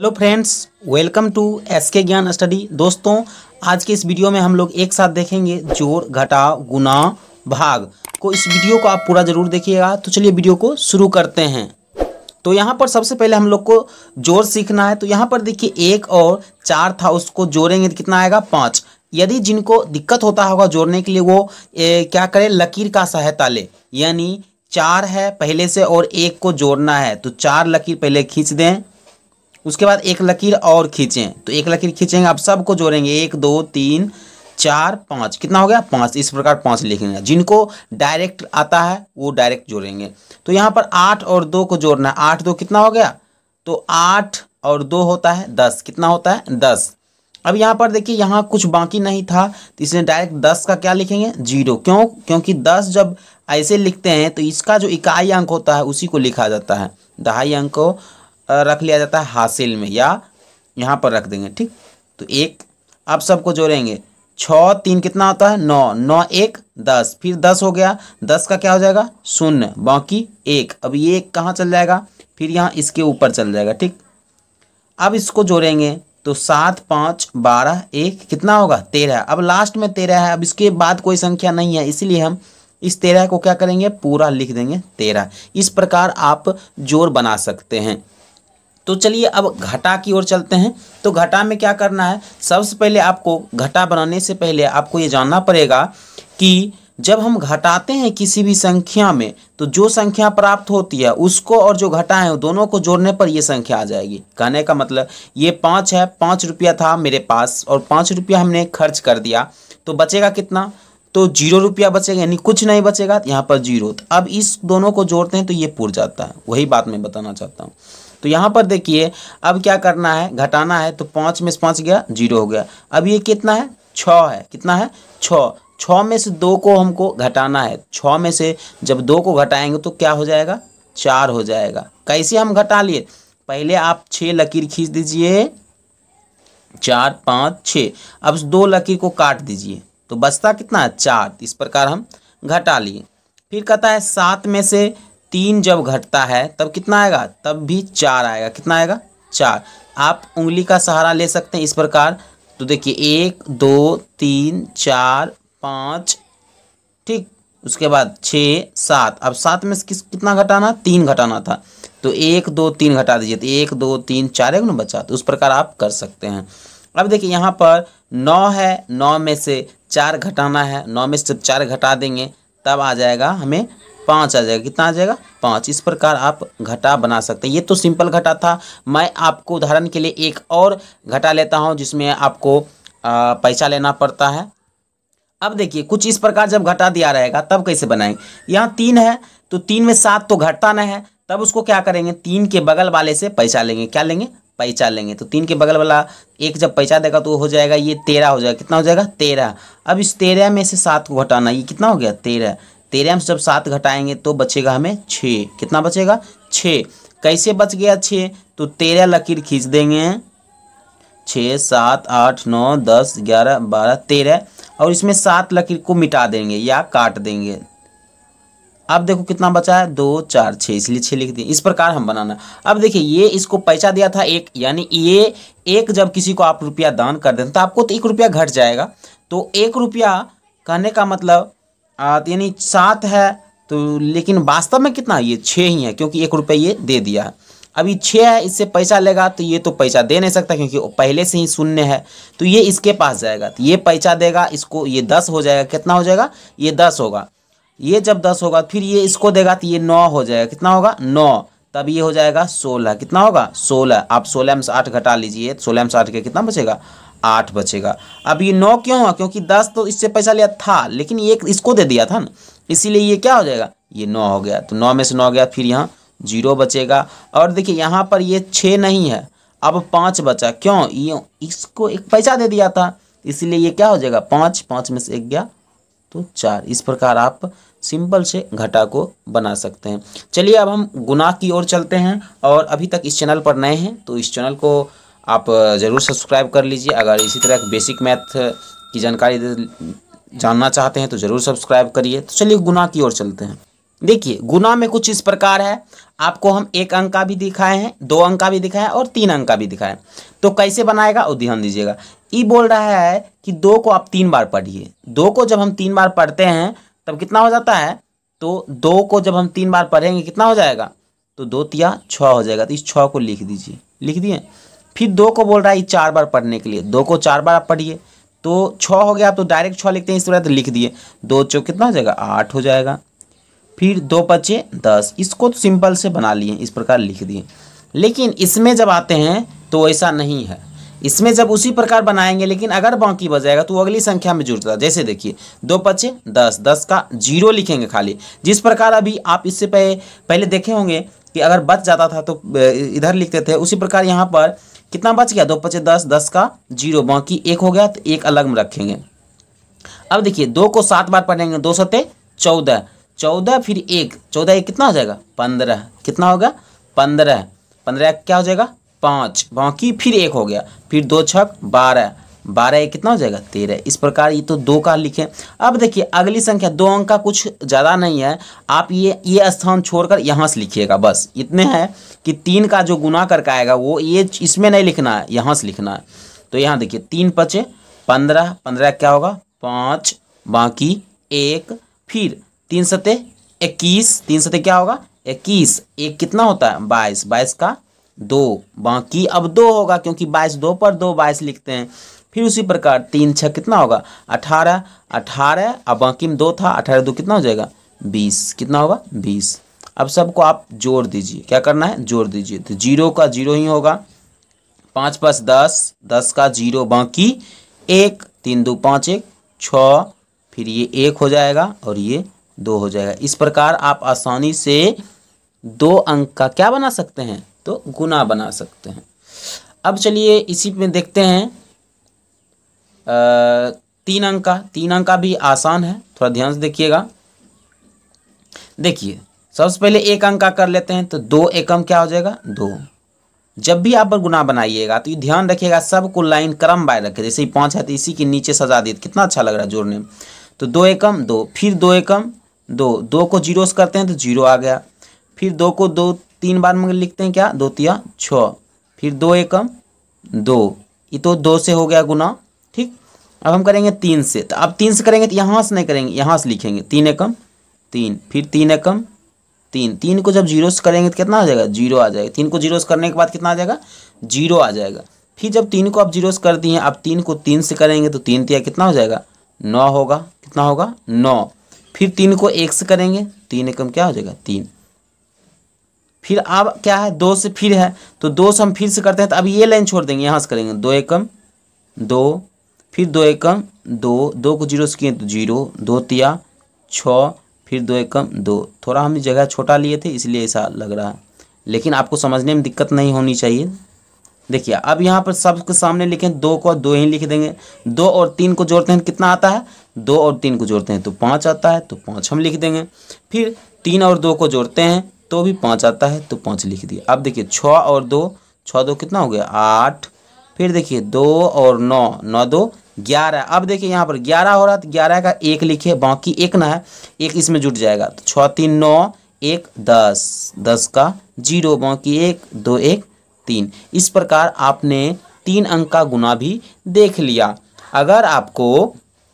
hello friends welcome to S K Gyan study दोस्तों आज के इस वीडियो में हम लोग एक साथ देखेंगे जोड़ घटाव गुना भाग को तो इस वीडियो को आप पूरा जरूर देखिएगा तो चलिए वीडियो को शुरू करते हैं तो यहाँ पर सबसे पहले हम लोग को जोड़ सीखना है तो यहाँ पर देखिए एक और चार था उसको जोड़ेंगे तो कितना आएगा पाँच यदि जिनको दिक्कत होता होगा जोड़ने के लिए वो ए, क्या करें लकीर का सहायता ले यानी चार है पहले से और एक को जोड़ना है तो चार लकीर पहले खींच दें उसके बाद एक लकीर और खींचें तो एक लकीर खींचेंगे आप सबको जोड़ेंगे एक दो तीन चार पाँच कितना हो गया पाँच इस प्रकार पाँच लिखेंगे जिनको डायरेक्ट आता है वो डायरेक्ट जोड़ेंगे तो यहाँ पर आठ और दो को जोड़ना है आठ दो कितना हो गया तो आठ और दो होता है दस कितना होता है दस अब यहाँ पर देखिए यहाँ कुछ बाकी नहीं था तो इसलिए डायरेक्ट दस का क्या लिखेंगे जीरो क्यों क्योंकि दस जब ऐसे लिखते हैं तो इसका जो इकाई अंक होता है उसी को लिखा जाता है दहाई अंक को रख लिया जाता है हासिल में या यहाँ पर रख देंगे ठीक तो एक आप सबको जोड़ेंगे छः तीन कितना होता है नौ नौ एक दस फिर दस हो गया दस का क्या हो जाएगा शून्य बाकी एक अब ये एक कहाँ चल जाएगा फिर यहाँ इसके ऊपर चल जाएगा ठीक अब इसको जोड़ेंगे तो सात पाँच बारह एक कितना होगा तेरह अब लास्ट में तेरह है अब इसके बाद कोई संख्या नहीं है इसलिए हम इस तेरह को क्या करेंगे पूरा लिख देंगे तेरह इस प्रकार आप जोर बना सकते हैं तो चलिए अब घटा की ओर चलते हैं तो घटा में क्या करना है सबसे पहले आपको घटा बनाने से पहले आपको ये जानना पड़ेगा कि जब हम घटाते हैं किसी भी संख्या में तो जो संख्या प्राप्त होती है उसको और जो घटा है दोनों को जोड़ने पर ये संख्या आ जाएगी कहने का मतलब ये पाँच है पाँच रुपया था मेरे पास और पाँच रुपया हमने खर्च कर दिया तो बचेगा कितना तो जीरो रुपया बचेगा यानी कुछ नहीं बचेगा यहाँ पर जीरो तो अब इस दोनों को जोड़ते हैं तो ये पुर जाता है वही बात मैं बताना चाहता हूँ तो यहाँ पर देखिए अब क्या करना है घटाना है तो पाँच में से पाँच गया जीरो हो गया अब ये कितना है छ है कितना है छ छ में से दो को हमको घटाना है छ में से जब दो को घटाएंगे तो क्या हो जाएगा चार हो जाएगा कैसे हम घटा लिए पहले आप छः लकीर खींच दीजिए चार पाँच छः अब दो लकीर को काट दीजिए तो बचता कितना है चार इस प्रकार हम घटा लिए फिर कहता है सात में से तीन जब घटता है तब कितना आएगा तब भी चार आएगा कितना आएगा चार आप उंगली का सहारा ले सकते हैं इस प्रकार तो देखिए एक दो तीन चार पाँच ठीक उसके बाद छः सात अब सात में से किस कितना घटाना तीन घटाना था तो एक दो तीन घटा दीजिए तो एक दो तीन चार एक ना बचा तो उस प्रकार आप कर सकते हैं अब देखिए यहाँ पर नौ है नौ में से चार घटाना है नौ में से चार घटा देंगे तब आ जाएगा हमें पाँच आ जाएगा कितना आ जाएगा पाँच इस प्रकार आप घटा बना सकते हैं ये तो सिंपल घटा था मैं आपको उदाहरण के लिए एक और घटा लेता हूँ जिसमें आपको पैसा लेना पड़ता है अब देखिए कुछ इस प्रकार जब घटा दिया रहेगा तब कैसे बनाएंगे यहाँ तीन है तो तीन में सात तो घटता नहीं है तब उसको क्या करेंगे तीन के बगल वाले से पैसा लेंगे क्या लेंगे पैचा लेंगे तो तीन के बगल वाला एक जब पैचा देगा तो हो जाएगा ये तेरह हो जाएगा कितना हो जाएगा तेरह अब इस तेरह में से सात को घटाना ये कितना हो गया तेरह तेरह में से जब सात घटाएंगे तो बचेगा हमें छः कितना बचेगा छः कैसे बच गया छः तो तेरह लकीर खींच देंगे छः सात आठ नौ दस ग्यारह बारह तेरह और इसमें सात लकीर को मिटा देंगे या काट देंगे अब देखो कितना बचा है दो चार छः इसलिए छः लिख दिए इस प्रकार हम बनाना अब देखिए ये इसको पैसा दिया था एक यानी ये एक जब किसी को आप रुपया दान कर दें तो आपको तो एक रुपया घट जाएगा तो एक रुपया कहने का मतलब यानी सात है तो लेकिन वास्तव में कितना ये छः ही है क्योंकि एक रुपया ये दे दिया है अभी छः है इससे पैसा लेगा तो ये तो पैसा दे नहीं सकता क्योंकि पहले से ही शून्य है तो ये इसके पास जाएगा तो ये पैसा देगा इसको ये दस हो जाएगा कितना हो जाएगा ये दस होगा ये जब दस होगा फिर ये इसको देगा तो ये नौ हो जाएगा कितना होगा नौ तब ये हो जाएगा सोलह कितना होगा सोलह आप सोलह में से आठ घटा लीजिए सोलह में से आठ के कितना बचेगा आठ बचेगा अब ये नौ क्यों हुआ क्योंकि दस तो इससे पैसा लिया था लेकिन ये इसको दे दिया था ना इसीलिए ये क्या हो जाएगा ये नौ हो गया तो नौ में से नौ गया फिर यहाँ जीरो बचेगा और देखिए यहाँ पर ये छः नहीं है अब पाँच बचा क्यों ये इसको एक पैसा दे दिया था इसीलिए ये क्या हो जाएगा पाँच पाँच में से एक गया तो चार इस प्रकार आप सिंपल से घटा को बना सकते हैं चलिए अब हम गुना की ओर चलते हैं और अभी तक इस चैनल पर नए हैं तो इस चैनल को आप ज़रूर सब्सक्राइब कर लीजिए अगर इसी तरह बेसिक मैथ की जानकारी जानना चाहते हैं तो ज़रूर सब्सक्राइब करिए तो चलिए गुना की ओर चलते हैं देखिए गुना में कुछ इस प्रकार है आपको हम एक अंक का भी दिखाए हैं दो अंक का भी दिखाए हैं और तीन अंक का भी दिखाए तो कैसे बनाएगा और ध्यान दीजिएगा ये बोल रहा है कि दो को आप तीन बार पढ़िए दो को जब हम तीन बार पढ़ते हैं तब कितना हो जाता है तो दो को जब हम तीन बार पढ़ेंगे कितना हो जाएगा तो दो तिया छः हो जाएगा तो इस छः को लिख दीजिए लिख दिए फिर दो को बोल रहा है चार बार पढ़ने के लिए दो को चार बार आप पढ़िए तो छः हो गया आप तो डायरेक्ट छः लिखते हैं इस तरह तो लिख दिए दो चौ कितना हो जाएगा आठ हो जाएगा फिर दो पचे दस इसको तो सिंपल से बना लिए इस प्रकार लिख दिए लेकिन इसमें जब आते हैं तो ऐसा नहीं है इसमें जब उसी प्रकार बनाएंगे लेकिन अगर बाकी बजाएगा तो वो अगली संख्या में जुड़ता है जैसे देखिए दो पचे दस दस का जीरो लिखेंगे खाली जिस प्रकार अभी आप इससे पहले पहले देखे होंगे कि अगर बच जाता था तो इधर लिखते थे उसी प्रकार यहाँ पर कितना बच गया दो पचे दस दस का जीरो बाकी एक हो गया तो एक अलग में रखेंगे अब देखिए दो को सात बार पढ़ेंगे दो सत्य चौदह चौदह फिर एक चौदह एक कितना हो जाएगा पंद्रह कितना होगा पंद्रह पंद्रह क्या हो जाएगा पाँच बाकी फिर एक हो गया फिर दो छक बारह बारह एक कितना हो जाएगा तेरह इस प्रकार ये तो दो का लिखें अब देखिए अगली संख्या दो अंक का कुछ ज़्यादा नहीं है आप ये ये स्थान छोड़कर यहाँ से लिखिएगा बस इतने हैं कि तीन का जो गुना करके आएगा वो ये इसमें नहीं लिखना है यहाँ से लिखना है तो यहाँ देखिए तीन पचे पंद्रह पंद्रह क्या होगा पाँच बाकी एक फिर तीन सतह इक्कीस तीन सतह क्या होगा इक्कीस एक कितना होता है बाईस बाईस का दो बाकी अब दो होगा क्योंकि बाईस दो पर दो बाईस लिखते हैं फिर उसी प्रकार तीन छः कितना होगा अठारह अठारह अब बाकी में दो था अठारह दो कितना हो जाएगा बीस कितना होगा बीस अब सबको आप जोड़ दीजिए क्या करना है जोड़ दीजिए तो जीरो का जीरो ही होगा पाँच पाँच दस दस का जीरो बाकी एक तीन दो पाँच एक छ फिर ये एक हो जाएगा और ये दो हो जाएगा इस प्रकार आप आसानी से दो अंक का क्या बना सकते हैं तो गुना बना सकते हैं अब चलिए इसी में देखते हैं तीन अंक का तीन अंक का भी आसान है थोड़ा ध्यान से देखिएगा देखिए सबसे पहले एक अंक का कर लेते हैं तो दो एकम क्या हो जाएगा दो जब भी आप गुना बनाइएगा तो ये ध्यान रखिएगा सबको लाइन क्रम बाय रखे जैसे ही पाँच है तो इसी के नीचे सजा दिए कितना अच्छा लग रहा है जोड़ने में तो दो एकम दो फिर दो एकम दो दो को जीरो से करते हैं तो जीरो आ गया फिर दो को दो तीन बार में लिखते हैं क्या दो तिया छ फिर दो एकम दो ये तो दो से हो गया गुना ठीक अब हम करेंगे तीन से तो अब तीन से करेंगे तो यहाँ से नहीं करेंगे यहाँ से लिखेंगे तीन एकम तीन फिर तीन एकम तीन तीन को जब जीरो से करेंगे तो कितना आ जाएगा जीरो आ जाएगा तीन को जीरो से करने के बाद कितना आ जाएगा जीरो आ जाएगा फिर जब तीन को आप जीरो से कर दिए आप तीन को तीन से करेंगे तो तीन तिया कितना हो जाएगा नौ होगा कितना होगा नौ फिर तीन को एक से करेंगे तीन एकम क्या हो जाएगा तीन फिर अब क्या है दो से फिर है तो दो से हम फिर से करते हैं तो अब ये लाइन छोड़ देंगे यहाँ से करेंगे दो एकम दो फिर दो एकम दो दो को जीरो से किए तो जीरो दो तिया छः फिर दो एकम दो थोड़ा हम जगह छोटा लिए थे इसलिए ऐसा लग रहा है लेकिन आपको समझने में दिक्कत नहीं होनी चाहिए देखिए अब यहाँ पर सबके सामने लिखें दो को दो ही लिख देंगे दो और तीन को जोड़ते हैं तो कितना आता है दो और तीन को जोड़ते हैं तो पाँच आता है तो पाँच हम लिख देंगे फिर तीन और दो को जोड़ते हैं तो भी पाँच आता है तो पाँच लिख दिया अब देखिए छः और दो छः दो कितना हो गया आठ फिर देखिए दो और नौ नौ दो ग्यारह अब देखिए यहाँ पर ग्यारह हो रहा है तो ग्यारह का एक लिखिए बाकी एक ना है एक इसमें जुट जाएगा तो छः तीन नौ एक दस दस का जीरो बाकी एक दो एक तीन इस प्रकार आपने तीन अंक का गुना भी देख लिया अगर आपको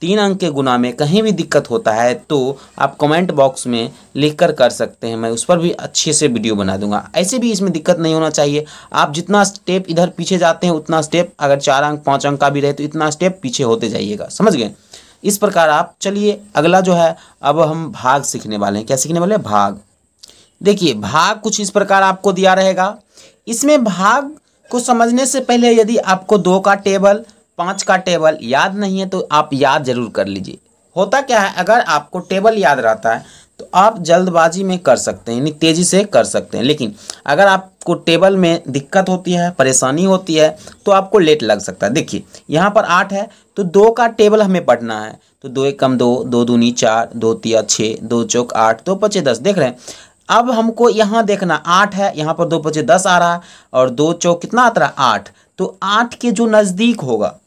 तीन अंक के गुना में कहीं भी दिक्कत होता है तो आप कमेंट बॉक्स में लिख कर कर सकते हैं मैं उस पर भी अच्छे से वीडियो बना दूंगा ऐसे भी इसमें दिक्कत नहीं होना चाहिए आप जितना स्टेप इधर पीछे जाते हैं उतना स्टेप अगर चार अंक पाँच अंक का भी रहे तो इतना स्टेप पीछे होते जाइएगा समझ गए इस प्रकार आप चलिए अगला जो है अब हम भाग सीखने वाले हैं क्या सीखने वाले हैं भाग देखिए भाग कुछ इस प्रकार आपको दिया रहेगा इसमें भाग को समझने से पहले यदि आपको दो का टेबल पाँच का टेबल याद नहीं है तो आप याद जरूर कर लीजिए होता क्या है अगर आपको टेबल याद रहता है तो आप जल्दबाजी में कर सकते हैं यानी तेज़ी से कर सकते हैं लेकिन अगर आपको टेबल में दिक्कत होती है परेशानी होती है तो आपको लेट लग सकता है देखिए यहाँ पर आठ है तो दो का टेबल हमें पढ़ना है तो दो एक कम दो दो दूनी चार दो तिया छः दो चौक आठ दो पचे दस देख रहे हैं अब हमको यहाँ देखना आठ है यहाँ पर दो पचे दस आ रहा है और दो चौक कितना आता रहा आठ तो आठ के जो नज़दीक होगा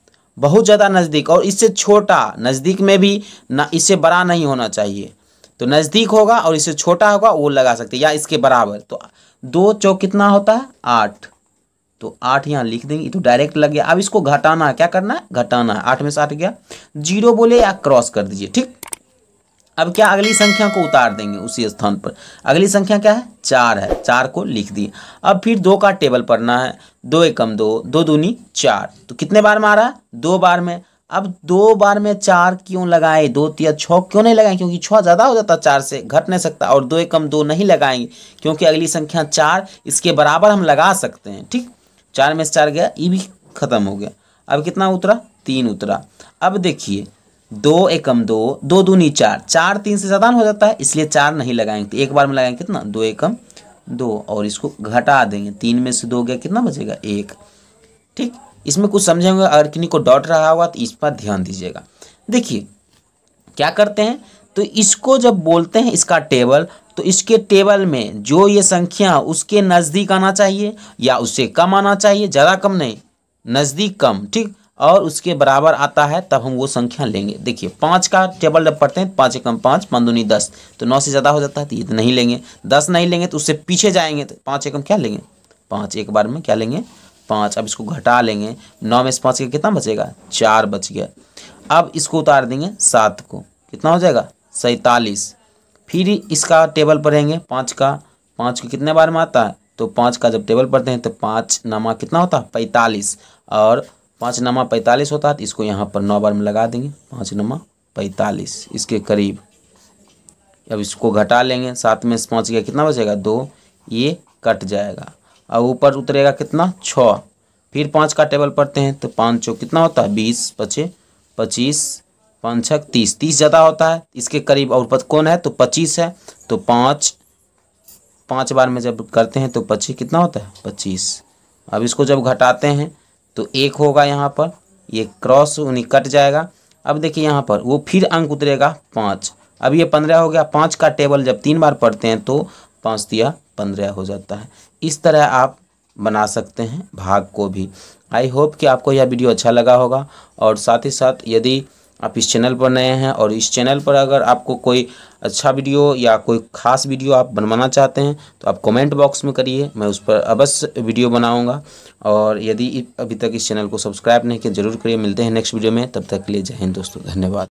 बहुत ज़्यादा नज़दीक और इससे छोटा नज़दीक में भी ना इससे बड़ा नहीं होना चाहिए तो नज़दीक होगा और इससे छोटा होगा वो लगा सकते या इसके बराबर तो दो चौक कितना होता है आठ तो आठ यहाँ लिख देंगे तो डायरेक्ट लग गया अब इसको घटाना है क्या करना है घटाना है आठ में से आठ गया जीरो बोले या क्रॉस कर दीजिए ठीक अब क्या अगली संख्या को उतार देंगे उसी स्थान पर अगली संख्या क्या है चार है चार को लिख दिए अब फिर दो का टेबल पढ़ना है दो एकम दो दो दूनी चार तो कितने बार में आ रहा है दो बार में अब दो बार में चार क्यों लगाए दो या छः क्यों नहीं लगाए क्योंकि छः ज़्यादा हो जाता चार से घट नहीं सकता और दो एकम दो नहीं लगाएंगे क्योंकि अगली संख्या चार इसके बराबर हम लगा सकते हैं ठीक चार में से चार गया ये भी खत्म हो गया अब कितना उतरा तीन उतरा अब देखिए दो एकम दो दो दूनी चार चार तीन से ज्यादा हो जाता है इसलिए चार नहीं लगाएंगे तो एक बार में लगाएंगे कितना दो एकम दो और इसको घटा देंगे तीन में से दो गया कितना बचेगा एक ठीक इसमें कुछ समझेंगे अगर किन्हीं को डॉट रहा होगा तो इस पर ध्यान दीजिएगा देखिए क्या करते हैं तो इसको जब बोलते हैं इसका टेबल तो इसके टेबल में जो ये संख्या उसके नज़दीक आना चाहिए या उससे कम आना चाहिए ज़्यादा कम नहीं नज़दीक कम ठीक और उसके बराबर आता है तब हम वो संख्या लेंगे देखिए पाँच का टेबल जब पढ़ते हैं पाँच एकम पाँच पंदुनी दस तो नौ से ज़्यादा हो जाता है तो ये तो नहीं लेंगे दस नहीं लेंगे तो उससे पीछे जाएंगे तो पाँच एकम क्या लेंगे पाँच एक बार में क्या लेंगे पाँच अब इसको घटा लेंगे नौ में से पाँच का कितना बचेगा चार बच गया अब इसको उतार देंगे सात को कितना हो जाएगा सैतालीस फिर इसका टेबल पढ़ेंगे पाँच का पाँच को कितने बार में आता है तो पाँच का जब टेबल पढ़ते हैं तो पाँच नामा कितना होता है पैंतालीस और पाँच नमा पैंतालीस होता है तो इसको यहाँ पर नौ बार में लगा देंगे पाँच नमा पैंतालीस इसके करीब अब इसको घटा लेंगे सात में पाँच गया कितना बचेगा दो ये कट जाएगा और ऊपर उतरेगा कितना छः फिर पाँच का टेबल पढ़ते हैं तो पाँच चौक कितना होता है बीस पचे पच्चीस पाँच छः तीस तीस ज़्यादा होता है इसके करीब और पद कौन है तो पच्चीस है तो पाँच पाँच बार में जब करते हैं तो पच्चीस कितना होता है पच्चीस अब इसको जब घटाते हैं तो एक होगा यहाँ पर ये क्रॉस उन्हें कट जाएगा अब देखिए यहाँ पर वो फिर अंक उतरेगा पाँच अब ये पंद्रह हो गया पाँच का टेबल जब तीन बार पढ़ते हैं तो पाँच दिया पंद्रह हो जाता है इस तरह आप बना सकते हैं भाग को भी आई होप कि आपको यह वीडियो अच्छा लगा होगा और साथ ही साथ यदि आप इस चैनल पर नए हैं और इस चैनल पर अगर आपको कोई अच्छा वीडियो या कोई खास वीडियो आप बनवाना चाहते हैं तो आप कमेंट बॉक्स में करिए मैं उस पर अवश्य वीडियो बनाऊंगा और यदि अभी तक इस चैनल को सब्सक्राइब नहीं किया जरूर करिए मिलते हैं नेक्स्ट वीडियो में तब तक के लिए जय हिंद दोस्तों धन्यवाद